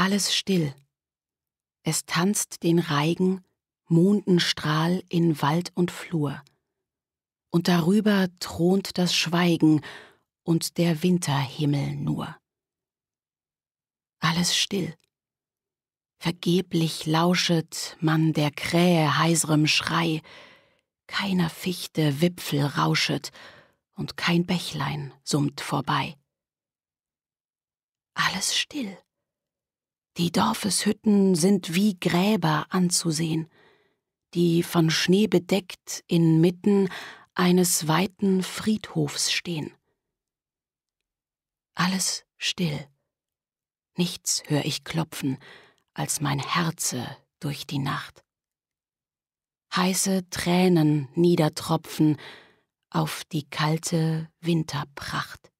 alles still. Es tanzt den Reigen, Mondenstrahl in Wald und Flur. Und darüber thront das Schweigen und der Winterhimmel nur. Alles still. Vergeblich lauschet man der Krähe heiserem Schrei, keiner Fichte Wipfel rauschet und kein Bächlein summt vorbei. Alles still. Die Dorfeshütten sind wie Gräber anzusehen, die von Schnee bedeckt inmitten eines weiten Friedhofs stehen. Alles still. Nichts hör ich klopfen, als mein Herze durch die Nacht. Heiße Tränen niedertropfen auf die kalte Winterpracht.